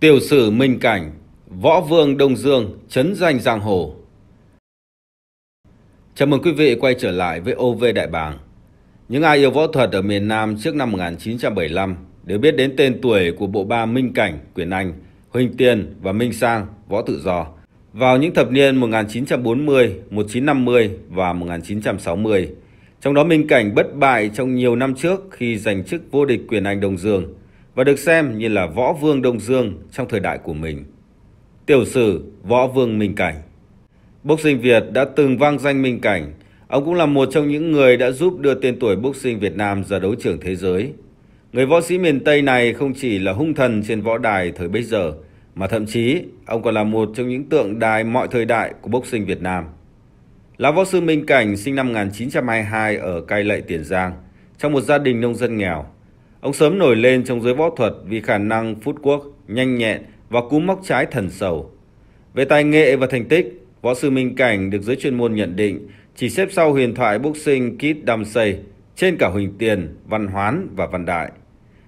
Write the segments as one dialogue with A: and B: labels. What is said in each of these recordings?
A: Tiểu sử Minh Cảnh Võ Vương Đông Dương Chấn Danh Giang Hồ Chào mừng quý vị quay trở lại với OV Đại Bàng Những ai yêu võ thuật ở miền Nam trước năm 1975 Đều biết đến tên tuổi của bộ ba Minh Cảnh, Quyền Anh, Huỳnh Tiên và Minh Sang, Võ Tự Do Vào những thập niên 1940, 1950 và 1960 Trong đó Minh Cảnh bất bại trong nhiều năm trước khi giành chức vô địch Quyền Anh Đông Dương và được xem như là võ vương Đông Dương trong thời đại của mình. Tiểu sử Võ Vương Minh Cảnh Boxing Việt đã từng vang danh Minh Cảnh, ông cũng là một trong những người đã giúp đưa tên tuổi boxing Việt Nam ra đấu trường thế giới. Người võ sĩ miền Tây này không chỉ là hung thần trên võ đài thời bấy giờ, mà thậm chí ông còn là một trong những tượng đài mọi thời đại của boxing Việt Nam. Là võ sư Minh Cảnh sinh năm 1922 ở Cai Lậy Tiền Giang, trong một gia đình nông dân nghèo. Ông sớm nổi lên trong giới võ thuật vì khả năng phút quốc, nhanh nhẹn và cú móc trái thần sầu. Về tài nghệ và thành tích, võ sư Minh Cảnh được giới chuyên môn nhận định chỉ xếp sau huyền thoại boxing Kit Damsey trên cả Huỳnh Tiền, Văn Hoán và Văn Đại.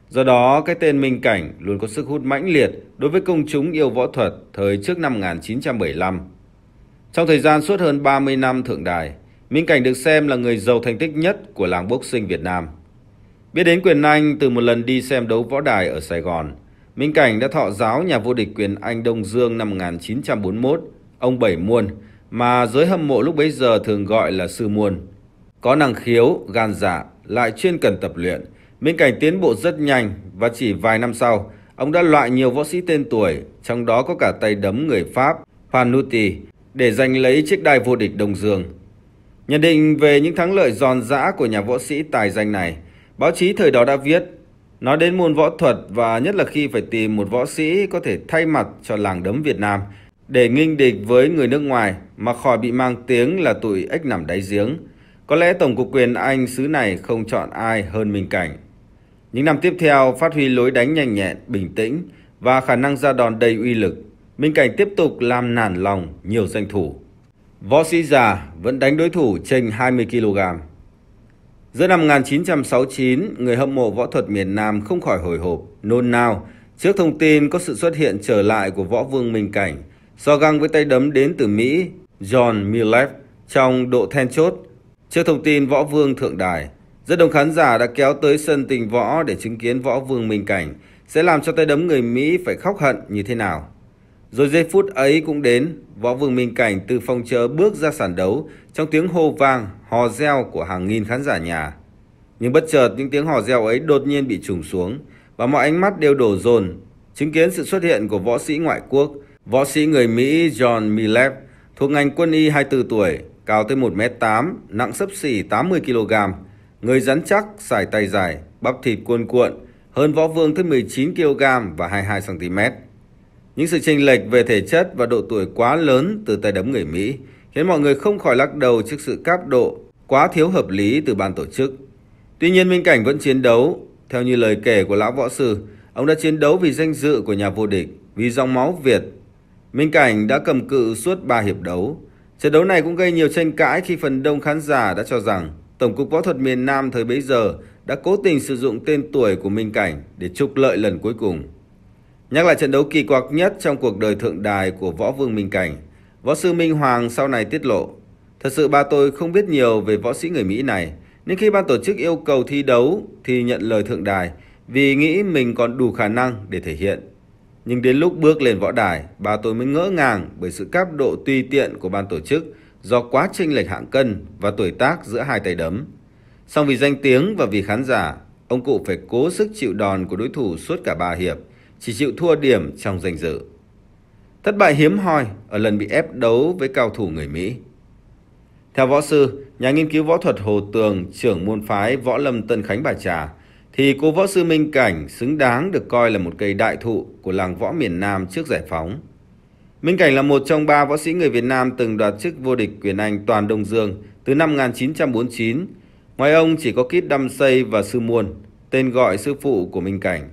A: Do đó, cái tên Minh Cảnh luôn có sức hút mãnh liệt đối với công chúng yêu võ thuật thời trước năm 1975. Trong thời gian suốt hơn 30 năm thượng đài, Minh Cảnh được xem là người giàu thành tích nhất của làng boxing Việt Nam. Biết đến quyền Anh từ một lần đi xem đấu võ đài ở Sài Gòn, Minh Cảnh đã thọ giáo nhà vô địch quyền Anh Đông Dương năm 1941, ông Bảy Muôn, mà giới hâm mộ lúc bấy giờ thường gọi là Sư Muôn. Có năng khiếu, gan dạ, lại chuyên cần tập luyện, Minh Cảnh tiến bộ rất nhanh và chỉ vài năm sau, ông đã loại nhiều võ sĩ tên tuổi, trong đó có cả tay đấm người Pháp Panuti để giành lấy chiếc đai vô địch Đông Dương. Nhận định về những thắng lợi giòn giã của nhà võ sĩ tài danh này – Báo chí thời đó đã viết, nói đến môn võ thuật và nhất là khi phải tìm một võ sĩ có thể thay mặt cho làng đấm Việt Nam để nghinh địch với người nước ngoài mà khỏi bị mang tiếng là tụi ếch nằm đáy giếng. Có lẽ Tổng cục quyền Anh xứ này không chọn ai hơn Minh Cảnh. Những năm tiếp theo phát huy lối đánh nhanh nhẹn, bình tĩnh và khả năng ra đòn đầy uy lực, Minh Cảnh tiếp tục làm nản lòng nhiều danh thủ. Võ sĩ già vẫn đánh đối thủ trên 20 kg. Giữa năm 1969, người hâm mộ võ thuật miền Nam không khỏi hồi hộp, nôn nao trước thông tin có sự xuất hiện trở lại của võ vương Minh Cảnh so găng với tay đấm đến từ Mỹ John Millev trong độ then chốt. Trước thông tin võ vương thượng đài, rất đông khán giả đã kéo tới sân tình võ để chứng kiến võ vương Minh Cảnh sẽ làm cho tay đấm người Mỹ phải khóc hận như thế nào. Rồi giây phút ấy cũng đến, võ vương Minh Cảnh từ phòng chờ bước ra sàn đấu trong tiếng hô vang hò reo của hàng nghìn khán giả nhà. Nhưng bất chợt những tiếng hò reo ấy đột nhiên bị trùng xuống và mọi ánh mắt đều đổ dồn chứng kiến sự xuất hiện của võ sĩ ngoại quốc, võ sĩ người Mỹ John Milep thuộc ngành quân y 24 tuổi, cao tới 1m8, nặng sấp xỉ 80kg, người rắn chắc, sải tay dài, bắp thịt cuồn cuộn, hơn võ vương tới 19kg và 22cm. Những sự chênh lệch về thể chất và độ tuổi quá lớn từ tay đấm người Mỹ khiến mọi người không khỏi lắc đầu trước sự cáp độ quá thiếu hợp lý từ ban tổ chức. Tuy nhiên Minh Cảnh vẫn chiến đấu, theo như lời kể của lão võ sư, ông đã chiến đấu vì danh dự của nhà vô địch, vì dòng máu Việt. Minh Cảnh đã cầm cự suốt 3 hiệp đấu. Trận đấu này cũng gây nhiều tranh cãi khi phần đông khán giả đã cho rằng Tổng cục Võ thuật miền Nam thời bấy giờ đã cố tình sử dụng tên tuổi của Minh Cảnh để trục lợi lần cuối cùng. Nhắc lại trận đấu kỳ quặc nhất trong cuộc đời thượng đài của võ vương Minh Cảnh – Võ sư Minh Hoàng sau này tiết lộ, thật sự ba tôi không biết nhiều về võ sĩ người Mỹ này, nên khi ban tổ chức yêu cầu thi đấu thì nhận lời thượng đài vì nghĩ mình còn đủ khả năng để thể hiện. Nhưng đến lúc bước lên võ đài, ba tôi mới ngỡ ngàng bởi sự cáp độ tùy tiện của ban tổ chức do quá trình lệch hạng cân và tuổi tác giữa hai tay đấm. Song vì danh tiếng và vì khán giả, ông cụ phải cố sức chịu đòn của đối thủ suốt cả ba hiệp, chỉ chịu thua điểm trong danh dự. Thất bại hiếm hoi ở lần bị ép đấu với cao thủ người Mỹ. Theo võ sư, nhà nghiên cứu võ thuật Hồ Tường, trưởng môn phái Võ Lâm Tân Khánh Bà Trà, thì cô võ sư Minh Cảnh xứng đáng được coi là một cây đại thụ của làng võ miền Nam trước giải phóng. Minh Cảnh là một trong ba võ sĩ người Việt Nam từng đoạt chức vô địch quyền Anh toàn Đông Dương từ năm 1949. Ngoài ông chỉ có Kít Đâm Xây và Sư Muôn, tên gọi sư phụ của Minh Cảnh.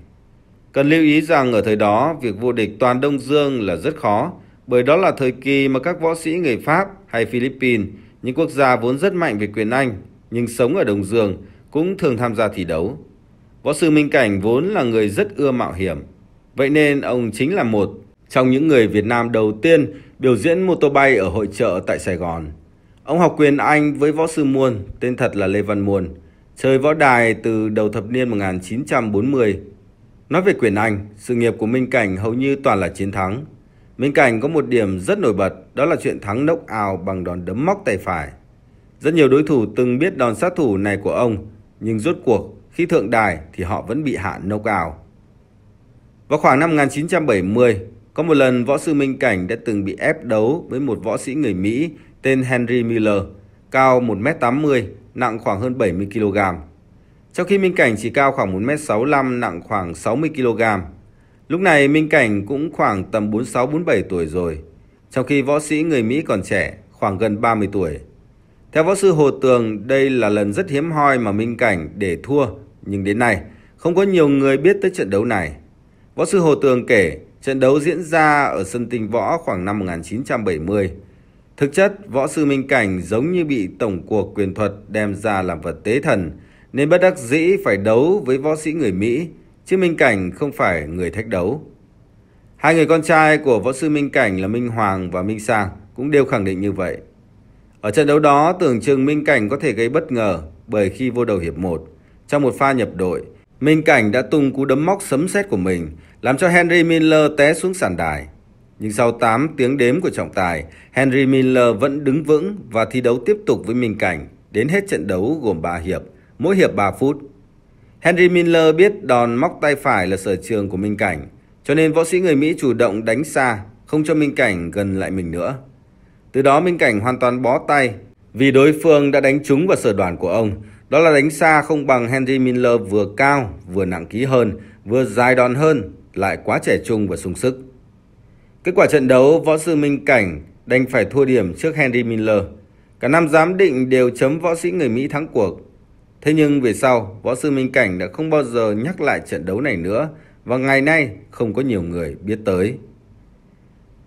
A: Cần lưu ý rằng ở thời đó, việc vô địch toàn Đông Dương là rất khó, bởi đó là thời kỳ mà các võ sĩ người Pháp hay Philippines, những quốc gia vốn rất mạnh về quyền Anh, nhưng sống ở Đông Dương, cũng thường tham gia thi đấu. Võ sư Minh Cảnh vốn là người rất ưa mạo hiểm, vậy nên ông chính là một trong những người Việt Nam đầu tiên biểu diễn mô tô bay ở hội trợ tại Sài Gòn. Ông học quyền Anh với võ sư Muôn, tên thật là Lê Văn Muôn, chơi võ đài từ đầu thập niên 1940 Nói về quyền Anh, sự nghiệp của Minh Cảnh hầu như toàn là chiến thắng. Minh Cảnh có một điểm rất nổi bật, đó là chuyện thắng nốc ào bằng đòn đấm móc tay phải. Rất nhiều đối thủ từng biết đòn sát thủ này của ông, nhưng rốt cuộc khi thượng đài thì họ vẫn bị hạ nốc ào. Vào khoảng năm 1970, có một lần võ sư Minh Cảnh đã từng bị ép đấu với một võ sĩ người Mỹ tên Henry Miller, cao 1m80, nặng khoảng hơn 70kg. Trong khi Minh Cảnh chỉ cao khoảng 1m65, nặng khoảng 60kg. Lúc này Minh Cảnh cũng khoảng tầm 46-47 tuổi rồi, trong khi võ sĩ người Mỹ còn trẻ, khoảng gần 30 tuổi. Theo võ sư Hồ Tường, đây là lần rất hiếm hoi mà Minh Cảnh để thua, nhưng đến nay không có nhiều người biết tới trận đấu này. Võ sư Hồ Tường kể, trận đấu diễn ra ở sân tinh võ khoảng năm 1970. Thực chất, võ sư Minh Cảnh giống như bị tổng cuộc quyền thuật đem ra làm vật tế thần, nên bất đắc dĩ phải đấu với võ sĩ người Mỹ, chứ Minh Cảnh không phải người thách đấu. Hai người con trai của võ sư Minh Cảnh là Minh Hoàng và Minh Sang cũng đều khẳng định như vậy. Ở trận đấu đó, tưởng chừng Minh Cảnh có thể gây bất ngờ bởi khi vô đầu hiệp 1, trong một pha nhập đội, Minh Cảnh đã tung cú đấm móc sấm sét của mình, làm cho Henry Miller té xuống sàn đài. Nhưng sau 8 tiếng đếm của trọng tài, Henry Miller vẫn đứng vững và thi đấu tiếp tục với Minh Cảnh đến hết trận đấu gồm 3 hiệp – mỗi hiệp 3 phút. Henry Miller biết đòn móc tay phải là sở trường của Minh Cảnh, cho nên võ sĩ người Mỹ chủ động đánh xa, không cho Minh Cảnh gần lại mình nữa. Từ đó Minh Cảnh hoàn toàn bó tay vì đối phương đã đánh trúng vào sở đoàn của ông. Đó là đánh xa không bằng Henry Miller vừa cao, vừa nặng ký hơn, vừa dài đòn hơn, lại quá trẻ trung và sung sức. Kết quả trận đấu, võ sư Minh Cảnh đành phải thua điểm trước Henry Miller. Cả năm giám định đều chấm võ sĩ người Mỹ thắng cuộc. Thế nhưng về sau, võ sư Minh Cảnh đã không bao giờ nhắc lại trận đấu này nữa và ngày nay không có nhiều người biết tới.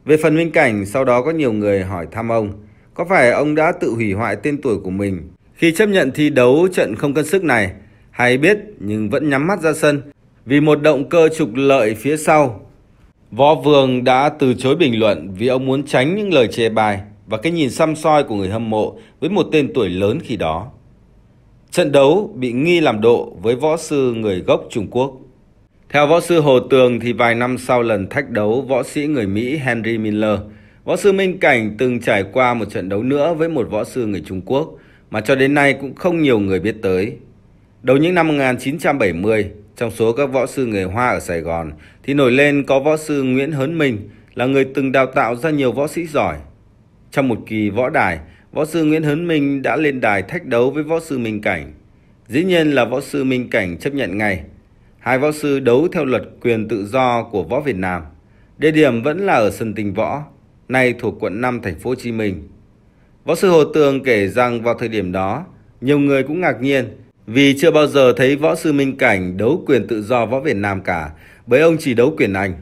A: Về phần Minh Cảnh, sau đó có nhiều người hỏi thăm ông, có phải ông đã tự hủy hoại tên tuổi của mình khi chấp nhận thi đấu trận không cân sức này hay biết nhưng vẫn nhắm mắt ra sân vì một động cơ trục lợi phía sau. Võ Vương đã từ chối bình luận vì ông muốn tránh những lời chê bai và cái nhìn xăm soi của người hâm mộ với một tên tuổi lớn khi đó. Trận đấu bị nghi làm độ với võ sư người gốc Trung Quốc. Theo võ sư Hồ Tường thì vài năm sau lần thách đấu võ sĩ người Mỹ Henry Miller, võ sư Minh Cảnh từng trải qua một trận đấu nữa với một võ sư người Trung Quốc mà cho đến nay cũng không nhiều người biết tới. Đầu những năm 1970, trong số các võ sư người Hoa ở Sài Gòn thì nổi lên có võ sư Nguyễn Hớn Minh là người từng đào tạo ra nhiều võ sĩ giỏi. Trong một kỳ võ đài, võ sư Nguyễn Hấn Minh đã lên đài thách đấu với võ sư Minh Cảnh. Dĩ nhiên là võ sư Minh Cảnh chấp nhận ngay. Hai võ sư đấu theo luật quyền tự do của võ Việt Nam. Địa điểm vẫn là ở sân tình võ, nay thuộc quận 5 thành phố Hồ Chí Minh. Võ sư Hồ Tường kể rằng vào thời điểm đó, nhiều người cũng ngạc nhiên vì chưa bao giờ thấy võ sư Minh Cảnh đấu quyền tự do võ Việt Nam cả, bởi ông chỉ đấu quyền Anh.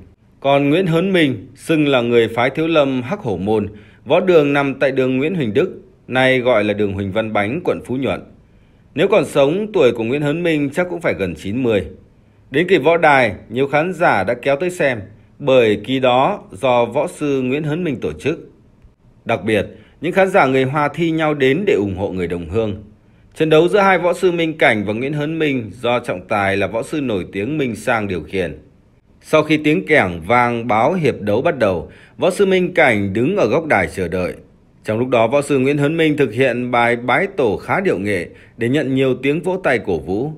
A: Còn Nguyễn Hấn Minh, xưng là người phái thiếu lâm Hắc Hổ Môn, Võ đường nằm tại đường Nguyễn Huỳnh Đức, nay gọi là đường Huỳnh Văn Bánh, quận Phú Nhuận. Nếu còn sống, tuổi của Nguyễn Hấn Minh chắc cũng phải gần 90. Đến kỳ võ đài, nhiều khán giả đã kéo tới xem, bởi kỳ đó do võ sư Nguyễn Hấn Minh tổ chức. Đặc biệt, những khán giả người Hoa thi nhau đến để ủng hộ người đồng hương. Trận đấu giữa hai võ sư Minh Cảnh và Nguyễn Hấn Minh do trọng tài là võ sư nổi tiếng Minh Sang điều khiển. Sau khi tiếng kẻng vang báo hiệp đấu bắt đầu, võ sư Minh Cảnh đứng ở góc đài chờ đợi. Trong lúc đó, võ sư Nguyễn Hấn Minh thực hiện bài bái tổ khá điệu nghệ để nhận nhiều tiếng vỗ tay cổ vũ.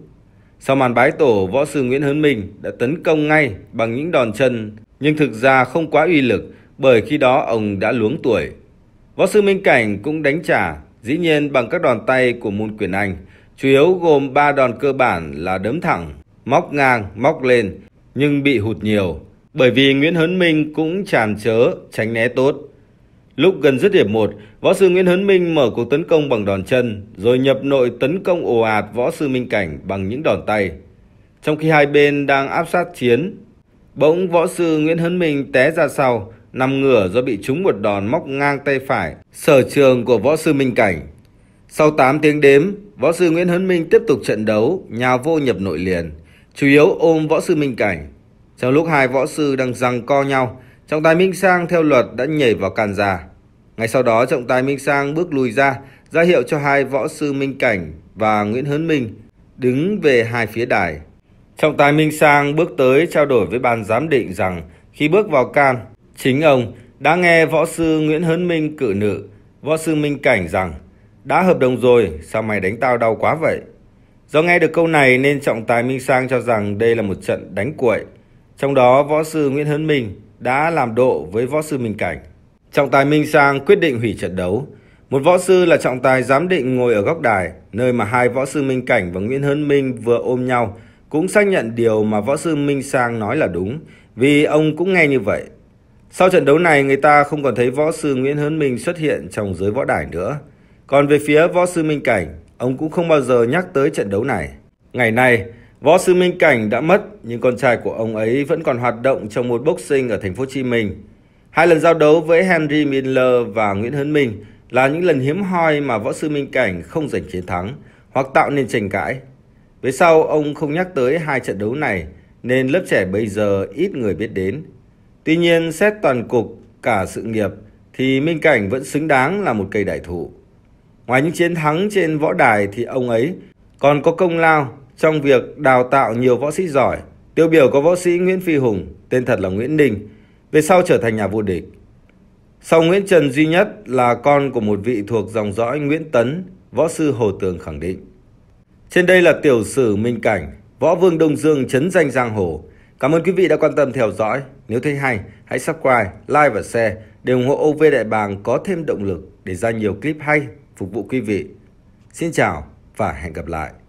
A: Sau màn bái tổ, võ sư Nguyễn Hấn Minh đã tấn công ngay bằng những đòn chân, nhưng thực ra không quá uy lực bởi khi đó ông đã luống tuổi. Võ sư Minh Cảnh cũng đánh trả, dĩ nhiên bằng các đòn tay của môn quyền Anh, chủ yếu gồm 3 đòn cơ bản là đấm thẳng, móc ngang, móc lên, nhưng bị hụt nhiều bởi vì Nguyễn Hấn Minh cũng tràn chớ, tránh né tốt. Lúc gần dứt điểm 1, võ sư Nguyễn Hấn Minh mở cuộc tấn công bằng đòn chân, rồi nhập nội tấn công ồ ạt võ sư Minh Cảnh bằng những đòn tay. Trong khi hai bên đang áp sát chiến, bỗng võ sư Nguyễn Hấn Minh té ra sau, nằm ngửa do bị trúng một đòn móc ngang tay phải, sở trường của võ sư Minh Cảnh. Sau 8 tiếng đếm, võ sư Nguyễn Hấn Minh tiếp tục trận đấu, nhà vô nhập nội liền chủ yếu ôm võ sư Minh Cảnh. Trong lúc hai võ sư đang giằng co nhau, trọng tài Minh Sang theo luật đã nhảy vào càn già. Ngay sau đó trọng tài Minh Sang bước lùi ra, ra hiệu cho hai võ sư Minh Cảnh và Nguyễn hấn Minh đứng về hai phía đài. Trọng tài Minh Sang bước tới trao đổi với ban giám định rằng khi bước vào can, chính ông đã nghe võ sư Nguyễn hấn Minh cự nữ, võ sư Minh Cảnh rằng đã hợp đồng rồi, sao mày đánh tao đau quá vậy? Do nghe được câu này nên trọng tài Minh Sang cho rằng đây là một trận đánh cuội. Trong đó võ sư Nguyễn Hấn Minh đã làm độ với võ sư Minh Cảnh. Trọng tài Minh Sang quyết định hủy trận đấu. Một võ sư là trọng tài giám định ngồi ở góc đài, nơi mà hai võ sư Minh Cảnh và Nguyễn Hấn Minh vừa ôm nhau, cũng xác nhận điều mà võ sư Minh Sang nói là đúng, vì ông cũng nghe như vậy. Sau trận đấu này, người ta không còn thấy võ sư Nguyễn Hấn Minh xuất hiện trong giới võ đài nữa. Còn về phía võ sư Minh Cảnh, ông cũng không bao giờ nhắc tới trận đấu này. Ngày nay, võ sư Minh Cảnh đã mất nhưng con trai của ông ấy vẫn còn hoạt động trong một boxing ở thành phố Hồ Chí Minh. Hai lần giao đấu với Henry Miller và Nguyễn Hấn Minh là những lần hiếm hoi mà võ sư Minh Cảnh không giành chiến thắng hoặc tạo nên tranh cãi. Về sau, ông không nhắc tới hai trận đấu này nên lớp trẻ bây giờ ít người biết đến. Tuy nhiên, xét toàn cục cả sự nghiệp thì Minh Cảnh vẫn xứng đáng là một cây đại thụ. Ngoài những chiến thắng trên võ đài thì ông ấy còn có công lao trong việc đào tạo nhiều võ sĩ giỏi. Tiêu biểu có võ sĩ Nguyễn Phi Hùng, tên thật là Nguyễn Đình, về sau trở thành nhà vô địch. Sau Nguyễn Trần duy nhất là con của một vị thuộc dòng dõi Nguyễn Tấn, võ sư Hồ Tường khẳng định. Trên đây là tiểu sử Minh Cảnh, Võ Vương Đông Dương chấn danh giang hồ. Cảm ơn quý vị đã quan tâm theo dõi. Nếu thấy hay, hãy subscribe, like và share để ủng hộ OV Đại Bàng có thêm động lực để ra nhiều clip hay phục vụ quý vị. Xin chào và hẹn gặp lại.